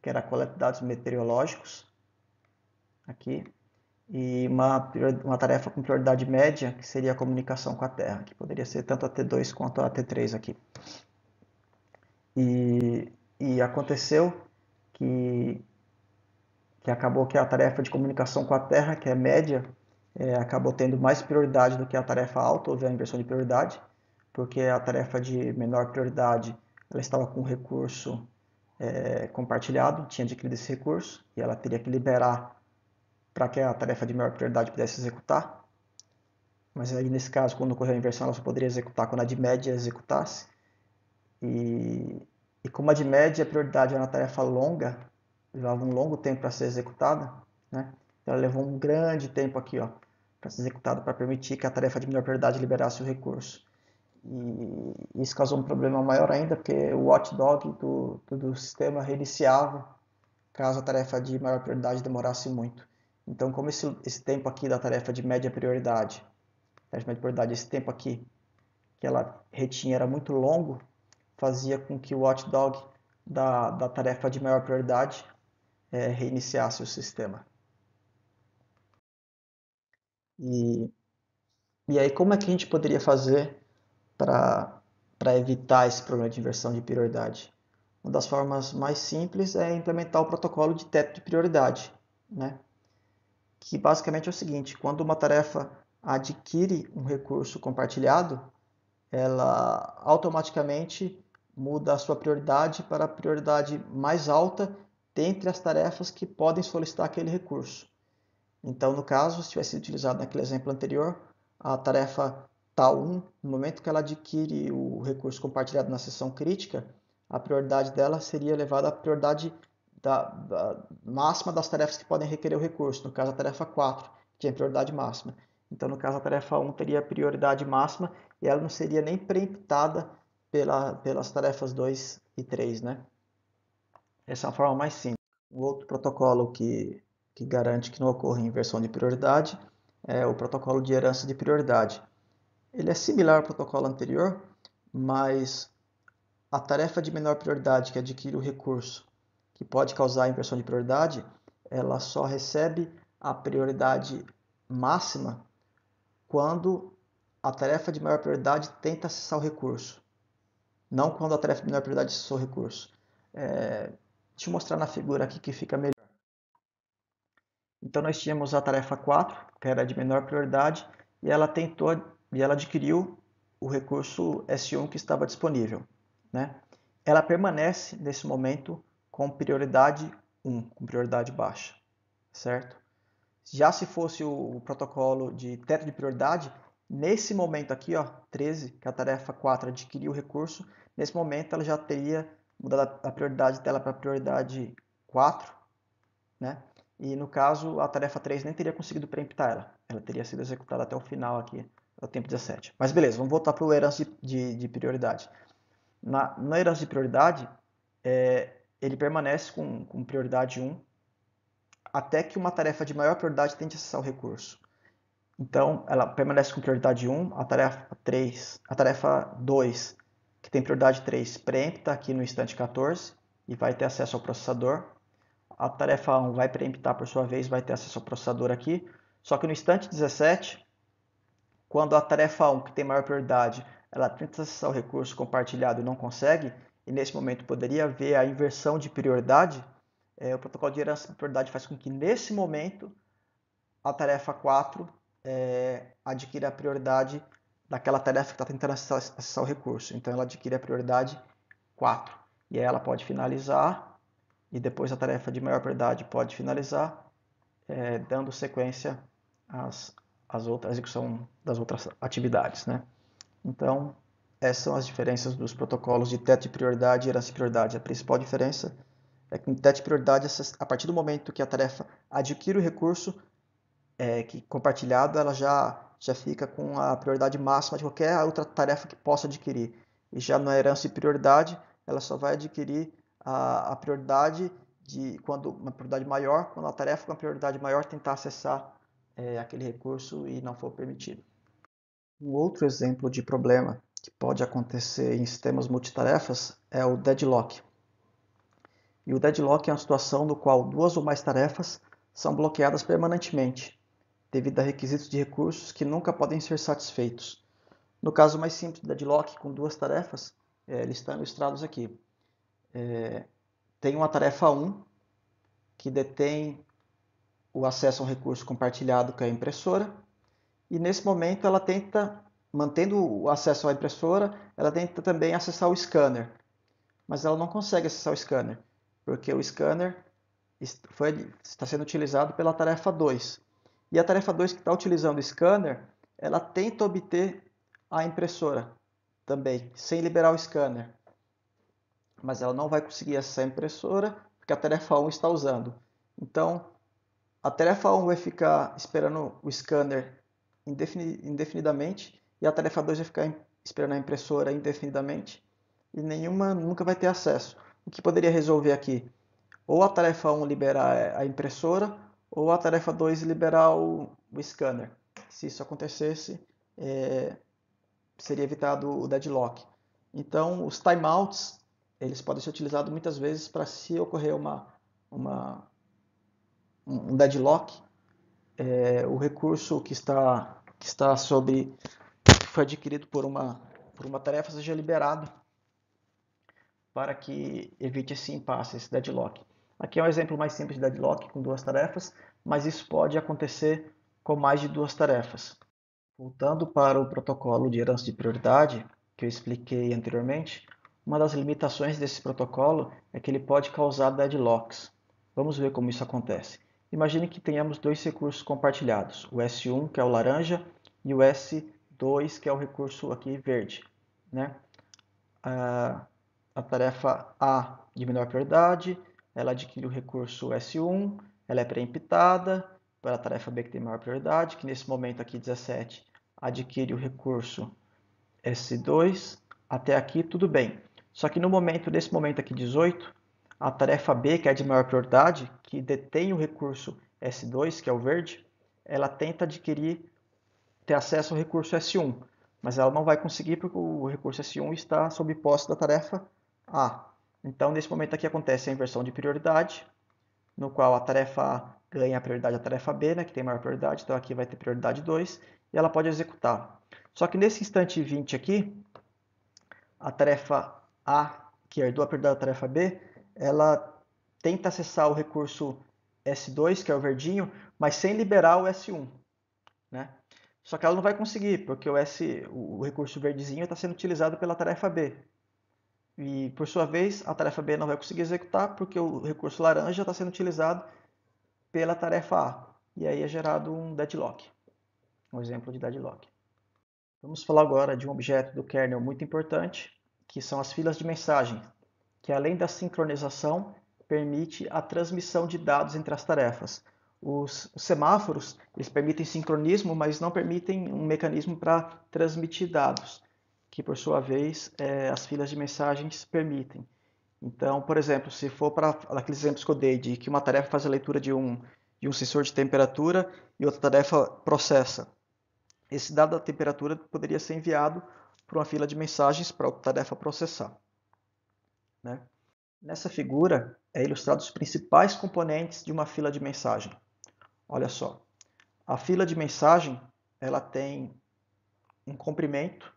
que era a coleta de dados meteorológicos, aqui. E uma, uma tarefa com prioridade média, que seria a comunicação com a Terra, que poderia ser tanto a T2 quanto a T3 aqui. E, e aconteceu que que acabou que a tarefa de comunicação com a Terra, que é média, é, acabou tendo mais prioridade do que a tarefa alta, houve a inversão de prioridade, porque a tarefa de menor prioridade ela estava com recurso é, compartilhado, tinha adquirido esse recurso e ela teria que liberar para que a tarefa de maior prioridade pudesse executar. Mas aí, nesse caso, quando ocorreu a inversão, ela só poderia executar quando a de média executasse. E, e como a de média a prioridade era uma tarefa longa, levava um longo tempo para ser executada, né? Então, ela levou um grande tempo aqui, ó, para ser executada para permitir que a tarefa de menor prioridade liberasse o recurso. E isso causou um problema maior ainda, porque o watchdog do, do, do sistema reiniciava caso a tarefa de maior prioridade demorasse muito. Então, como esse, esse tempo aqui da tarefa de média prioridade, tarefa de média prioridade, esse tempo aqui que ela retinha era muito longo, fazia com que o watchdog da, da tarefa de maior prioridade é, reiniciasse o sistema. E, e aí, como é que a gente poderia fazer para evitar esse problema de inversão de prioridade? Uma das formas mais simples é implementar o protocolo de teto de prioridade, né? que basicamente é o seguinte: quando uma tarefa adquire um recurso compartilhado, ela automaticamente muda a sua prioridade para a prioridade mais alta dentre as tarefas que podem solicitar aquele recurso. Então, no caso, se tivesse sido utilizado naquele exemplo anterior, a tarefa TAL1, no momento que ela adquire o recurso compartilhado na seção crítica, a prioridade dela seria elevada à prioridade da, da máxima das tarefas que podem requerer o recurso, no caso a tarefa 4, que tinha prioridade máxima. Então, no caso, a tarefa 1 teria prioridade máxima e ela não seria nem preemptada pela, pelas tarefas 2 e 3, né? Essa é a forma mais simples. O outro protocolo que, que garante que não ocorra inversão de prioridade é o protocolo de herança de prioridade. Ele é similar ao protocolo anterior, mas a tarefa de menor prioridade que adquire o recurso que pode causar a inversão de prioridade, ela só recebe a prioridade máxima quando a tarefa de maior prioridade tenta acessar o recurso, não quando a tarefa de menor prioridade acessou o recurso. É, Deixa eu mostrar na figura aqui que fica melhor. Então nós tínhamos a tarefa 4, que era de menor prioridade, e ela tentou e ela adquiriu o recurso S1 que estava disponível, né? Ela permanece nesse momento com prioridade 1, com prioridade baixa, certo? Já se fosse o protocolo de teto de prioridade, nesse momento aqui, ó, 13, que é a tarefa 4 adquiriu o recurso, nesse momento ela já teria mudar a prioridade dela para prioridade 4, né? E no caso, a tarefa 3 nem teria conseguido preemptar ela. Ela teria sido executada até o final aqui, ao tempo 17. Mas beleza, vamos voltar para o herança de, de, de, prioridade. Na, na herança de prioridade, é, ele permanece com, com prioridade 1 até que uma tarefa de maior prioridade tente acessar o recurso. Então, ela permanece com prioridade 1, a tarefa 3, a tarefa 2 que tem prioridade 3, preempta tá aqui no instante 14 e vai ter acesso ao processador. A tarefa 1 vai preemptar por sua vez, vai ter acesso ao processador aqui. Só que no instante 17, quando a tarefa 1, que tem maior prioridade, ela tenta acessar o recurso compartilhado e não consegue, e nesse momento poderia haver a inversão de prioridade, é, o protocolo de herança de prioridade faz com que nesse momento a tarefa 4 é, adquira a prioridade daquela tarefa que está tentando acessar, acessar, o recurso. Então ela adquire a prioridade 4. E aí ela pode finalizar, e depois a tarefa de maior prioridade pode finalizar, é, dando sequência às, às outras, à execução das outras atividades. Né? Então, essas são as diferenças dos protocolos de teto de prioridade e herança de prioridade. A principal diferença é que no teto de prioridade, a partir do momento que a tarefa adquire o recurso é, que compartilhado, ela já já fica com a prioridade máxima de qualquer outra tarefa que possa adquirir. E já na herança e prioridade, ela só vai adquirir a, a prioridade de quando uma prioridade maior, quando a tarefa com a prioridade maior tentar acessar é, aquele recurso e não for permitido. Um outro exemplo de problema que pode acontecer em sistemas multitarefas é o deadlock. E o deadlock é uma situação no qual duas ou mais tarefas são bloqueadas permanentemente devido a requisitos de recursos que nunca podem ser satisfeitos. No caso mais simples da deadlock com duas tarefas, é, eles estão ilustrados aqui. É, tem uma tarefa 1, que detém o acesso a um recurso compartilhado que é a impressora, e nesse momento ela tenta, mantendo o acesso à impressora, ela tenta também acessar o scanner, mas ela não consegue acessar o scanner, porque o scanner foi, está sendo utilizado pela tarefa 2, e a tarefa 2 que está utilizando o scanner, ela tenta obter a impressora também, sem liberar o scanner. Mas ela não vai conseguir essa impressora, porque a tarefa 1 está usando. Então, a tarefa 1 vai ficar esperando o scanner indefinidamente e a tarefa 2 vai ficar esperando a impressora indefinidamente e nenhuma nunca vai ter acesso. O que poderia resolver aqui? Ou a tarefa 1 liberar eh, a impressora ou a tarefa 2 liberar o, scanner. Se isso acontecesse, é, seria evitado o deadlock. Então, os timeouts eles podem ser utilizados muitas vezes para se ocorrer uma, uma, um deadlock, é, o recurso que está, que está sobre que foi adquirido por uma, por uma tarefa seja liberado para que evite esse impasse, esse deadlock. Aqui é um exemplo mais simples de deadlock com duas tarefas, mas isso pode acontecer com mais de duas tarefas. Voltando para o protocolo de herança de prioridade, que eu expliquei anteriormente, uma das limitações desse protocolo é que ele pode causar deadlocks. Vamos ver como isso acontece. Imagine que tenhamos dois recursos compartilhados, o S1, que é o laranja, e o S2, que é o recurso aqui verde. Né? A, ah, a tarefa A de menor prioridade, ela adquire o recurso S1, ela é preemptada para a tarefa B que tem maior prioridade, que nesse momento aqui 17 adquire o recurso S2, até aqui tudo bem. Só que no momento, nesse momento aqui 18, a tarefa B, que é de maior prioridade, que detém o recurso S2, que é o verde, ela tenta adquirir, ter acesso ao recurso S1, mas ela não vai conseguir porque o recurso S1 está sob posse da tarefa A. Então, nesse momento aqui acontece a inversão de prioridade, no qual a tarefa A ganha a prioridade da tarefa B, né, que tem maior prioridade, então aqui vai ter prioridade 2, e ela pode executar. Só que nesse instante 20 aqui, a tarefa A, que herdou a prioridade da tarefa B, ela tenta acessar o recurso S2, que é o verdinho, mas sem liberar o S1. Né? Só que ela não vai conseguir, porque o, S, o recurso verdezinho está sendo utilizado pela tarefa B. E, por sua vez, a tarefa B não vai conseguir executar porque o recurso laranja está sendo utilizado pela tarefa A. E aí é gerado um deadlock, um exemplo de deadlock. Vamos falar agora de um objeto do kernel muito importante, que são as filas de mensagem, que além da sincronização, permite a transmissão de dados entre as tarefas. Os, os semáforos eles permitem sincronismo, mas não permitem um mecanismo para transmitir dados que por sua vez é, as filas de mensagens permitem. Então, por exemplo, se for para aqueles exemplos que eu dei de que uma tarefa faz a leitura de um, de um sensor de temperatura e outra tarefa processa, esse dado da temperatura poderia ser enviado para uma fila de mensagens para outra tarefa processar. Né? Nessa figura é ilustrado os principais componentes de uma fila de mensagem. Olha só, a fila de mensagem ela tem um comprimento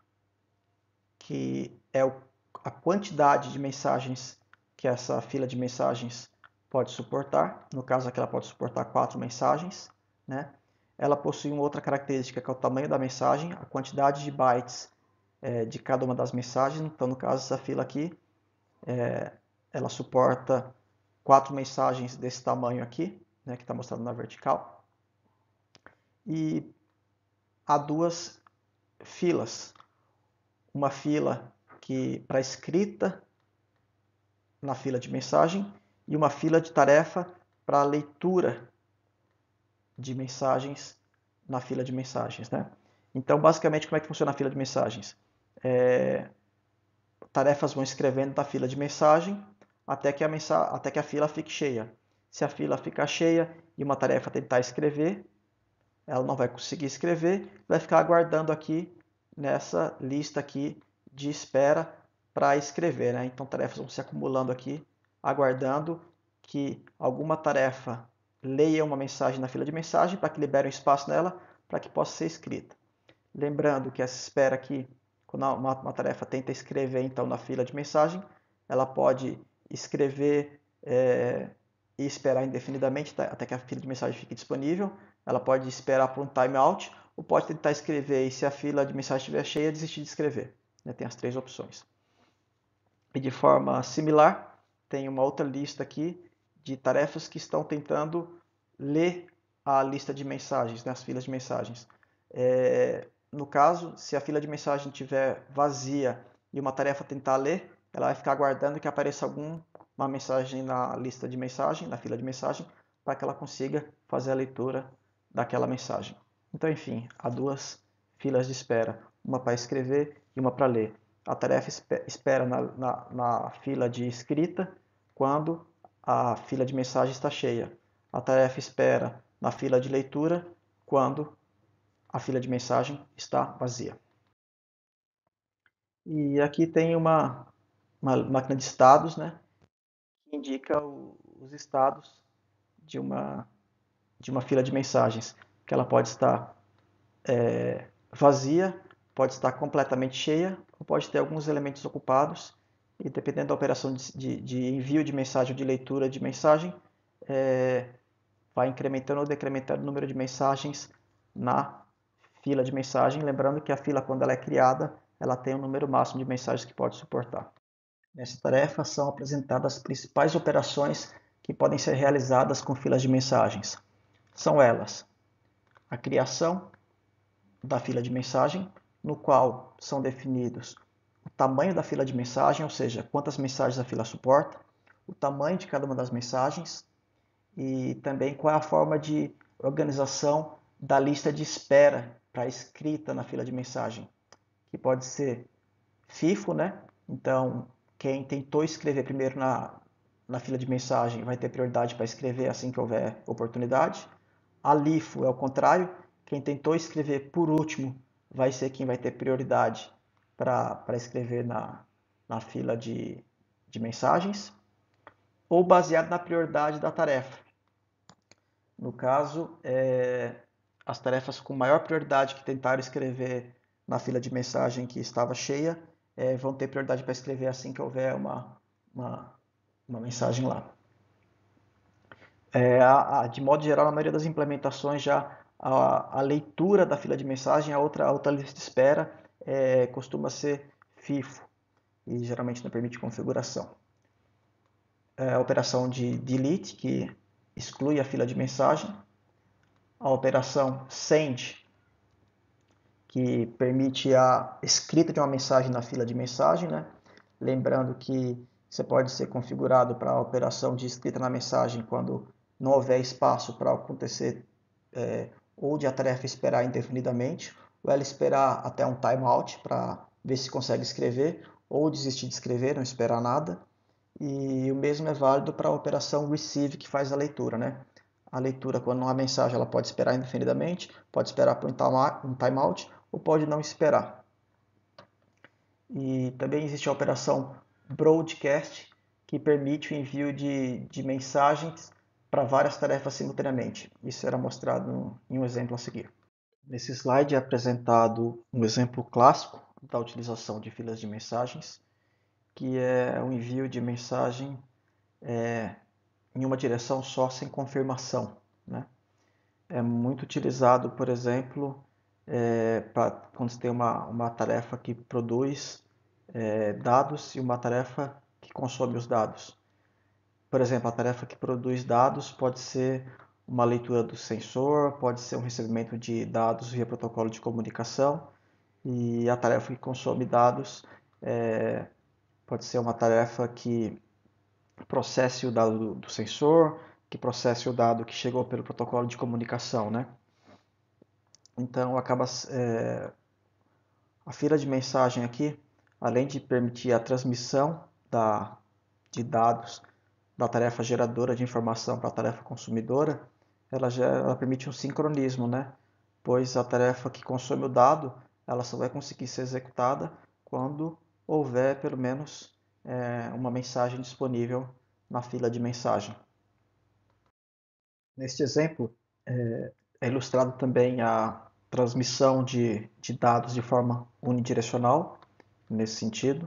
que é a quantidade de mensagens que essa fila de mensagens pode suportar. No caso aqui, ela pode suportar quatro mensagens. Né? Ela possui uma outra característica, que é o tamanho da mensagem, a quantidade de bytes é, de cada uma das mensagens. Então, no caso, essa fila aqui, é, ela suporta quatro mensagens desse tamanho aqui, né, que está mostrado na vertical. E há duas filas uma fila que para escrita na fila de mensagem e uma fila de tarefa para leitura de mensagens na fila de mensagens, né? Então, basicamente, como é que funciona a fila de mensagens? É... Tarefas vão escrevendo na fila de mensagem até que, a mensa... até que a fila fique cheia. Se a fila ficar cheia e uma tarefa tentar escrever, ela não vai conseguir escrever, vai ficar aguardando aqui nessa lista aqui de espera para escrever. Né? Então, tarefas vão se acumulando aqui, aguardando que alguma tarefa leia uma mensagem na fila de mensagem para que libere um espaço nela para que possa ser escrita. Lembrando que essa espera aqui, quando uma, uma tarefa tenta escrever então na fila de mensagem, ela pode escrever é, e esperar indefinidamente tá? até que a fila de mensagem fique disponível. Ela pode esperar por um timeout ou pode tentar escrever e se a fila de mensagem estiver cheia, desistir de escrever. Né? Tem as três opções. E de forma similar, tem uma outra lista aqui de tarefas que estão tentando ler a lista de mensagens, né, as filas de mensagens. É, no caso, se a fila de mensagem estiver vazia e uma tarefa tentar ler, ela vai ficar aguardando que apareça alguma mensagem na lista de mensagem, na fila de mensagem, para que ela consiga fazer a leitura daquela mensagem. Então, enfim, há duas filas de espera, uma para escrever e uma para ler. A tarefa espera na, na, na fila de escrita quando a fila de mensagem está cheia. A tarefa espera na fila de leitura quando a fila de mensagem está vazia. E aqui tem uma, uma máquina de estados, né, que indica o, os estados de uma, de uma fila de mensagens que ela pode estar é, vazia, pode estar completamente cheia, ou pode ter alguns elementos ocupados, e dependendo da operação de, de, de envio de mensagem ou de leitura de mensagem, é, vai incrementando ou decrementando o número de mensagens na fila de mensagem, lembrando que a fila, quando ela é criada, ela tem o um número máximo de mensagens que pode suportar. Nessa tarefa são apresentadas as principais operações que podem ser realizadas com filas de mensagens. São elas: a criação da fila de mensagem, no qual são definidos o tamanho da fila de mensagem, ou seja, quantas mensagens a fila suporta, o tamanho de cada uma das mensagens e também qual é a forma de organização da lista de espera para escrita na fila de mensagem, que pode ser FIFO, né? Então, quem tentou escrever primeiro na, na fila de mensagem vai ter prioridade para escrever assim que houver oportunidade alifo é o contrário. Quem tentou escrever por último vai ser quem vai ter prioridade para escrever na, na fila de, de mensagens, ou baseado na prioridade da tarefa. No caso, é, as tarefas com maior prioridade que tentaram escrever na fila de mensagem que estava cheia é, vão ter prioridade para escrever assim que houver uma, uma, uma mensagem lá. É, a, a, de modo geral, na maioria das implementações, já a, a leitura da fila de mensagem, a outra, a outra lista de espera, é, costuma ser FIFO e geralmente não permite configuração. É a operação de delete, que exclui a fila de mensagem. A operação send, que permite a escrita de uma mensagem na fila de mensagem. Né? Lembrando que você pode ser configurado para a operação de escrita na mensagem quando não houver espaço para acontecer é, ou de a tarefa esperar indefinidamente, ou ela esperar até um timeout para ver se consegue escrever, ou desistir de escrever, não esperar nada. E o mesmo é válido para a operação receive que faz a leitura, né? A leitura, quando não há mensagem, ela pode esperar indefinidamente, pode esperar por um timeout ou pode não esperar. E também existe a operação broadcast, que permite o envio de, de mensagens para várias tarefas simultaneamente. Isso será mostrado em um exemplo a seguir. Nesse slide é apresentado um exemplo clássico da utilização de filas de mensagens, que é o envio de mensagem é, em uma direção só sem confirmação. Né? É muito utilizado, por exemplo, é, pra, quando você tem uma, uma tarefa que produz é, dados e uma tarefa que consome os dados. Por exemplo, a tarefa que produz dados pode ser uma leitura do sensor, pode ser um recebimento de dados via protocolo de comunicação, e a tarefa que consome dados é, pode ser uma tarefa que processe o dado do, do, sensor, que processe o dado que chegou pelo protocolo de comunicação, né? Então acaba é, a fila de mensagem aqui, além de permitir a transmissão da, de dados da tarefa geradora de informação para a tarefa consumidora, ela, gera, ela permite um sincronismo, né? pois a tarefa que consome o dado ela só vai conseguir ser executada quando houver pelo menos é, uma mensagem disponível na fila de mensagem. Neste exemplo, é, é ilustrado também a transmissão de, de dados de forma unidirecional, nesse sentido,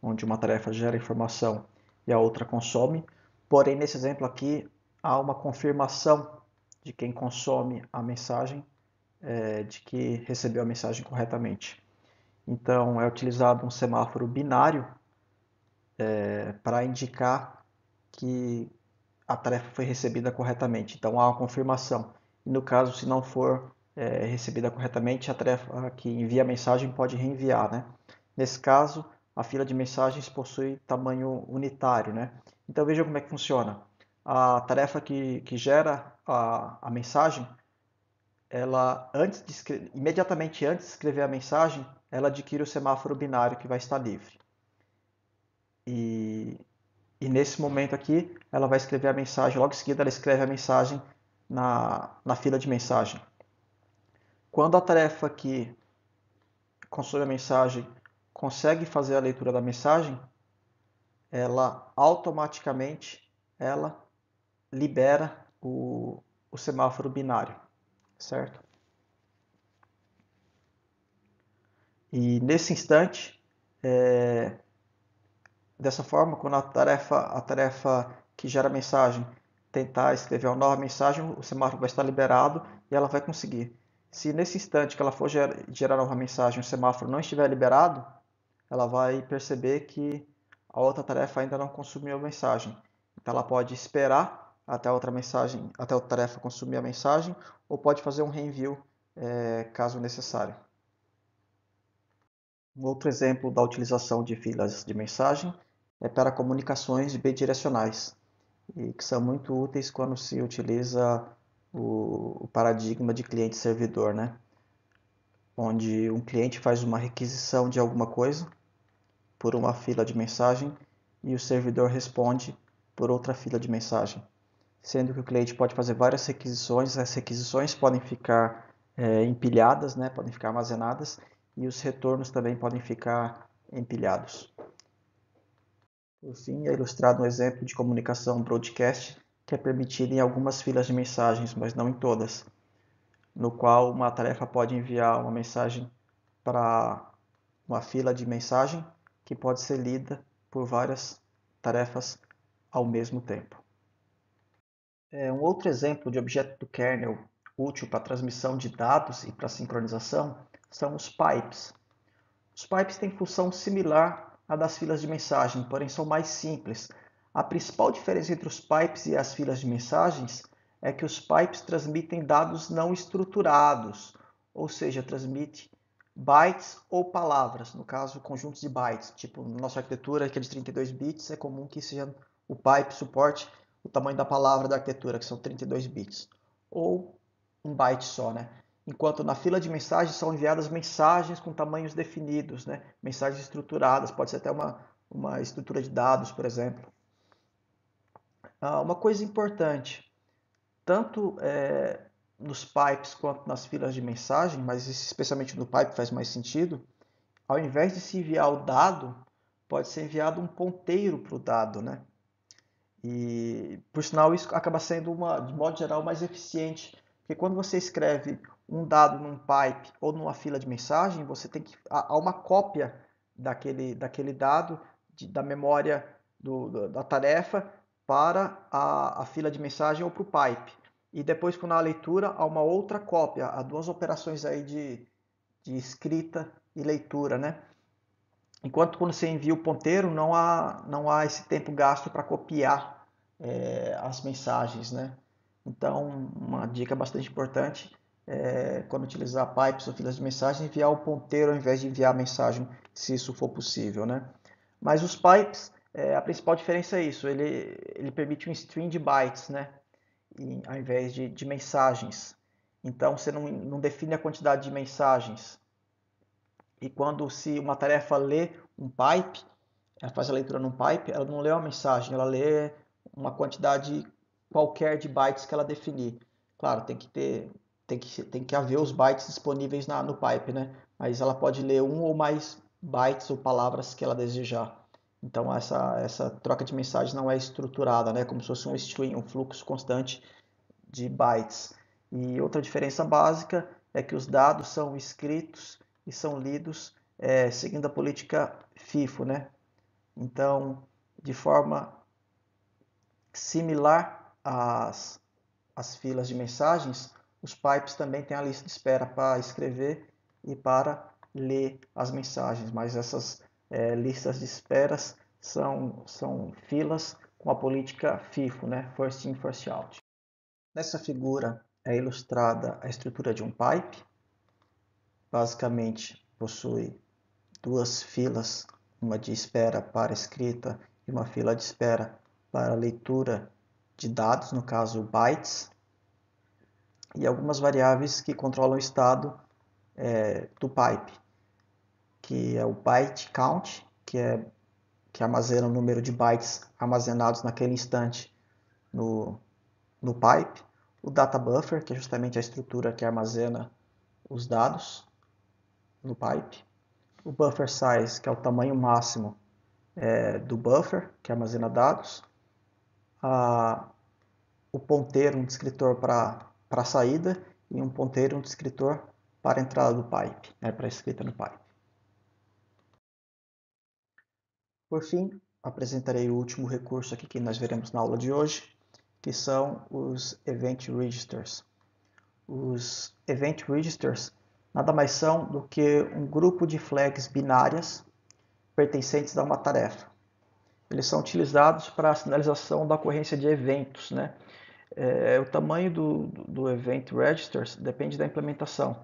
onde uma tarefa gera informação e a outra consome. Porém, nesse exemplo aqui, há uma confirmação de quem consome a mensagem é, de que recebeu a mensagem corretamente. Então, é utilizado um semáforo binário é, para indicar que a tarefa foi recebida corretamente. Então, há uma confirmação. E no caso, se não for é, recebida corretamente, a tarefa que envia a mensagem pode reenviar. Né? Nesse caso, a fila de mensagens possui tamanho unitário. Né? Então veja como é que funciona. A tarefa que, que gera a, a mensagem, ela antes de imediatamente antes de escrever a mensagem, ela adquire o semáforo binário que vai estar livre. E, e nesse momento aqui, ela vai escrever a mensagem, logo em seguida ela escreve a mensagem na, na fila de mensagem. Quando a tarefa que consome a mensagem consegue fazer a leitura da mensagem, ela automaticamente ela libera o, o semáforo binário, certo? E nesse instante, é, dessa forma, quando a tarefa, a tarefa que gera a mensagem tentar escrever uma nova mensagem, o semáforo vai estar liberado e ela vai conseguir. Se nesse instante que ela for gerar, gerar uma nova mensagem, o semáforo não estiver liberado, ela vai perceber que a outra tarefa ainda não consumiu a mensagem. Então ela pode esperar até a outra mensagem, até a outra tarefa consumir a mensagem, ou pode fazer um reenvio é, caso necessário. Um outro exemplo da utilização de filas de mensagem é para comunicações bidirecionais, e que são muito úteis quando se utiliza o, o paradigma de cliente-servidor, né? onde um cliente faz uma requisição de alguma coisa por uma fila de mensagem e o servidor responde por outra fila de mensagem, sendo que o cliente pode fazer várias requisições, as requisições podem ficar é, empilhadas, né, podem ficar armazenadas e os retornos também podem ficar empilhados. Por fim, é ilustrado um exemplo de comunicação broadcast que é permitido em algumas filas de mensagens, mas não em todas, no qual uma tarefa pode enviar uma mensagem para uma fila de mensagem que pode ser lida por várias tarefas ao mesmo tempo. É, um outro exemplo de objeto do kernel útil para transmissão de dados e para sincronização são os pipes. Os pipes têm função similar à das filas de mensagem, porém são mais simples. A principal diferença entre os pipes e as filas de mensagens é que os pipes transmitem dados não estruturados, ou seja, transmite bytes ou palavras, no caso, conjuntos de bytes. Tipo, na nossa arquitetura, aqueles é 32 bits, é comum que seja o pipe suporte o tamanho da palavra da arquitetura, que são 32 bits. Ou um byte só, né? Enquanto na fila de mensagens são enviadas mensagens com tamanhos definidos, né? Mensagens estruturadas, pode ser até uma, uma estrutura de dados, por exemplo. Ah, uma coisa importante, tanto é, nos pipes quanto nas filas de mensagem, mas especialmente no pipe faz mais sentido, ao invés de se enviar o dado, pode ser enviado um ponteiro para o dado, né? E, por sinal, isso acaba sendo, uma, de modo geral, mais eficiente, porque quando você escreve um dado num pipe ou numa fila de mensagem, você tem que... há uma cópia daquele, daquele dado, de, da memória do, da tarefa, para a, a fila de mensagem ou para o pipe e depois há leitura há uma outra cópia. Há duas operações aí de, de escrita e leitura, né? Enquanto quando você envia o ponteiro, não há, não há esse tempo gasto para copiar é, as mensagens, né? Então, uma dica bastante importante é, quando utilizar pipes ou filas de mensagem, enviar o ponteiro ao invés de enviar a mensagem, se isso for possível, né? Mas os pipes, é, a principal diferença é isso, ele, ele permite um string de bytes, né? em, ao invés de, de mensagens. Então você não, não define a quantidade de mensagens. E quando se uma tarefa lê um pipe, ela faz a leitura num pipe, ela não lê uma mensagem, ela lê uma quantidade qualquer de bytes que ela definir. Claro, tem que ter, tem que, tem que haver os bytes disponíveis na, no pipe, né? Mas ela pode ler um ou mais bytes ou palavras que ela desejar. Então essa, essa troca de mensagens não é estruturada, né? como se fosse um stream, um fluxo constante de bytes. E outra diferença básica é que os dados são escritos e são lidos é, seguindo a política FIFO. Né? Então, de forma similar às, às filas de mensagens, os pipes também têm a lista de espera para escrever e para ler as mensagens, mas essas é, listas de esperas são, são filas com a política FIFO, né? First In, First Out. Nessa figura é ilustrada a estrutura de um pipe. Basicamente, possui duas filas, uma de espera para escrita e uma fila de espera para leitura de dados, no caso bytes, e algumas variáveis que controlam o estado é, do pipe que é o byte count, que é que armazena o número de bytes armazenados naquele instante no, no pipe, o data buffer, que é justamente a estrutura que armazena os dados no pipe, o buffer size, que é o tamanho máximo é, do buffer, que armazena dados, a, o ponteiro, um descritor para a saída, e um ponteiro, um descritor para a entrada do pipe, né, para a escrita no pipe. Por fim, apresentarei o último recurso aqui que nós veremos na aula de hoje, que são os Event Registers. Os Event Registers nada mais são do que um grupo de flags binárias pertencentes a uma tarefa. Eles são utilizados para a sinalização da ocorrência de eventos. Né? É, o tamanho do, do Event Registers depende da implementação.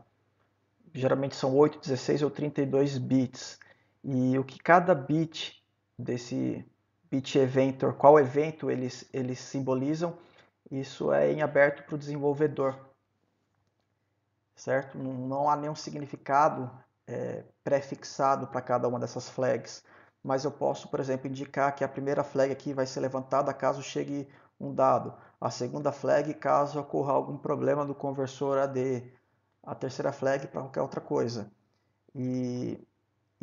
Geralmente são 8, 16 ou 32 bits. E o que cada bit desse bit eventor, qual evento eles, eles simbolizam, isso é em aberto para o desenvolvedor, certo? Não há nenhum significado é, prefixado para cada uma dessas flags, mas eu posso, por exemplo, indicar que a primeira flag aqui vai ser levantada caso chegue um dado, a segunda flag caso ocorra algum problema do conversor AD, a terceira flag para qualquer outra coisa. E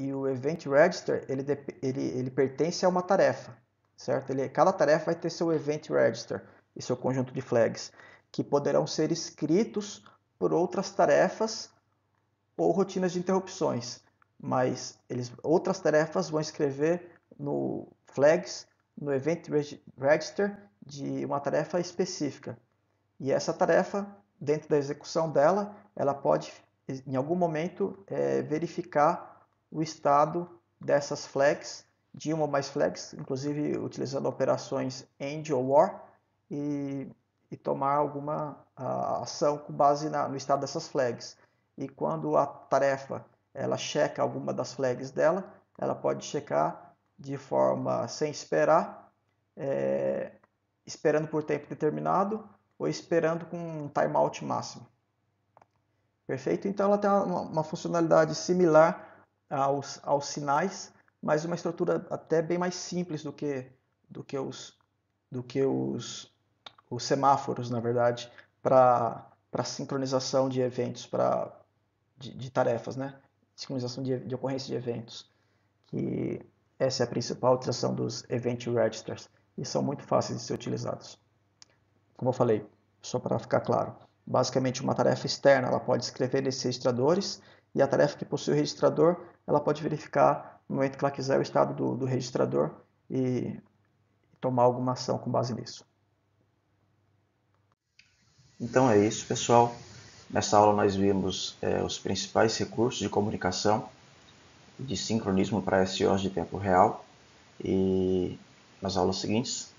e o Event Register ele, ele, ele pertence a uma tarefa, certo? Ele, é, cada tarefa vai ter seu Event Register e seu conjunto de flags, que poderão ser escritos por outras tarefas ou rotinas de interrupções, mas eles, outras tarefas vão escrever no flags, no Event Register de uma tarefa específica. E essa tarefa, dentro da execução dela, ela pode, em algum momento, é, verificar o estado dessas flags, de uma ou mais flags, inclusive utilizando operações AND ou OR, e, e tomar alguma ação com base na, no estado dessas flags. E quando a tarefa ela checa alguma das flags dela, ela pode checar de forma sem esperar, é, esperando por tempo determinado ou esperando com um timeout máximo. Perfeito? Então ela tem uma, uma funcionalidade similar aos, aos sinais, mas uma estrutura até bem mais simples do que, do que, os, do que os, os semáforos, na verdade, para sincronização de eventos, para de, de, tarefas, né? sincronização de, de ocorrência de eventos, que essa é a principal utilização dos Event Registers, e são muito fáceis de ser utilizados. Como eu falei, só para ficar claro, basicamente uma tarefa externa, ela pode escrever nesses registradores, e a tarefa que possui o registrador ela pode verificar no momento que ela quiser o estado do, do registrador e tomar alguma ação com base nisso. Então é isso, pessoal. Nesta aula nós vimos é, os principais recursos de comunicação e de sincronismo para SEOs de tempo real e nas aulas seguintes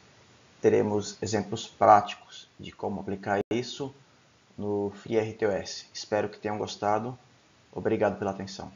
teremos exemplos práticos de como aplicar isso no FreeRTOS. Espero que tenham gostado. Obrigado pela atenção.